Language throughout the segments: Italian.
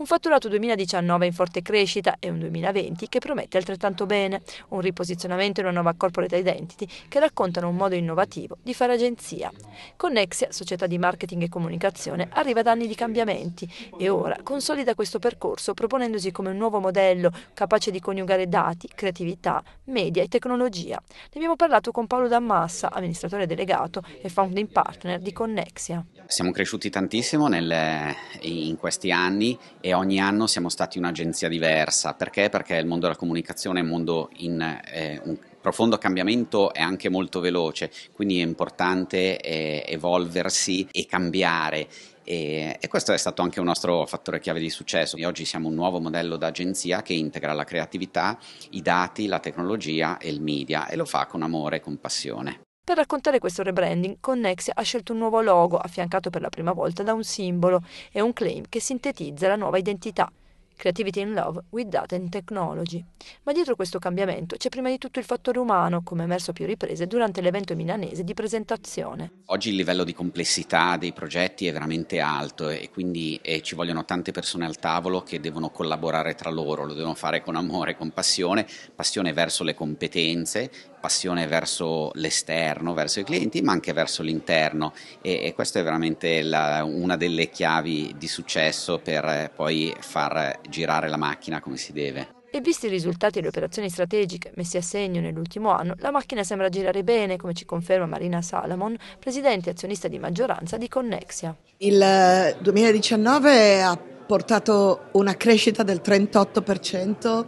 Un fatturato 2019 in forte crescita e un 2020 che promette altrettanto bene, un riposizionamento e una nuova corporate identity che raccontano un modo innovativo di fare agenzia. Connexia, società di marketing e comunicazione, arriva da anni di cambiamenti e ora consolida questo percorso proponendosi come un nuovo modello capace di coniugare dati, creatività, media e tecnologia. Ne abbiamo parlato con Paolo Dammassa, amministratore delegato e founding partner di Connexia. Siamo cresciuti tantissimo nel, in questi anni e ogni anno siamo stati un'agenzia diversa. Perché? Perché il mondo della comunicazione è un mondo in eh, un profondo cambiamento e anche molto veloce, quindi è importante eh, evolversi e cambiare. E, e, questo è stato anche un nostro fattore chiave di successo. E oggi siamo un nuovo modello d'agenzia che integra la creatività, i dati, la tecnologia e il media e lo fa con amore e con passione. Per raccontare questo rebranding, Connexia ha scelto un nuovo logo, affiancato per la prima volta da un simbolo e un claim che sintetizza la nuova identità. Creativity in Love with Data and Technology. Ma dietro questo cambiamento c'è prima di tutto il fattore umano, come emerso a più riprese durante l'evento milanese di presentazione. Oggi il livello di complessità dei progetti è veramente alto e quindi eh, ci vogliono tante persone al tavolo che devono collaborare tra loro, lo devono fare con amore, con passione, passione verso le competenze, passione verso l'esterno, verso i clienti, ma anche verso l'interno e, e questa è veramente la, una delle chiavi di successo per eh, poi far girare la macchina come si deve. E visti i risultati delle operazioni strategiche messe a segno nell'ultimo anno, la macchina sembra girare bene, come ci conferma Marina Salamon, presidente e azionista di maggioranza di Connexia. Il 2019 eh, ha portato una crescita del 38%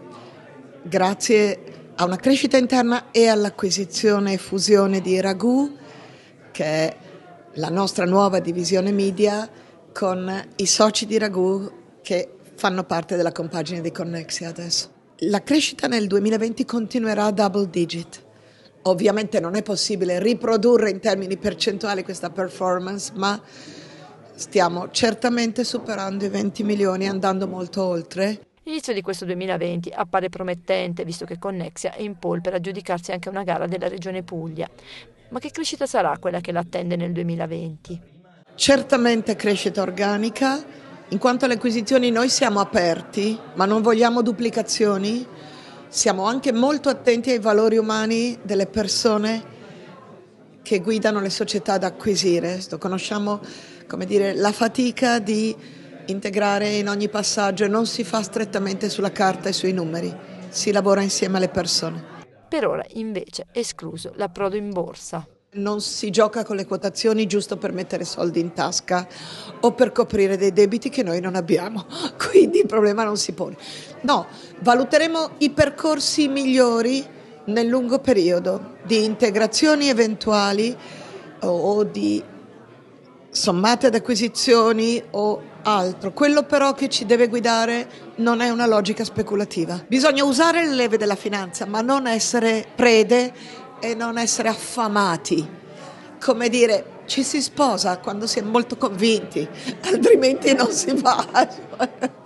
grazie a una crescita interna e all'acquisizione e fusione di Ragù, che è la nostra nuova divisione media, con i soci di Ragù che fanno parte della compagine di Connexia adesso. La crescita nel 2020 continuerà a double digit. Ovviamente non è possibile riprodurre in termini percentuali questa performance, ma stiamo certamente superando i 20 milioni andando molto oltre. L'inizio di questo 2020 appare promettente, visto che Connexia è in pole per aggiudicarsi anche una gara della regione Puglia. Ma che crescita sarà quella che l'attende nel 2020? Certamente crescita organica, in quanto alle acquisizioni noi siamo aperti, ma non vogliamo duplicazioni, siamo anche molto attenti ai valori umani delle persone che guidano le società ad acquisire. Conosciamo dire, la fatica di integrare in ogni passaggio e non si fa strettamente sulla carta e sui numeri, si lavora insieme alle persone. Per ora invece è escluso l'approdo in borsa. Non si gioca con le quotazioni giusto per mettere soldi in tasca o per coprire dei debiti che noi non abbiamo, quindi il problema non si pone. No, valuteremo i percorsi migliori nel lungo periodo di integrazioni eventuali o di sommate ad acquisizioni o altro. Quello però che ci deve guidare non è una logica speculativa. Bisogna usare le leve della finanza, ma non essere prede e non essere affamati. Come dire, ci si sposa quando si è molto convinti, altrimenti non si va.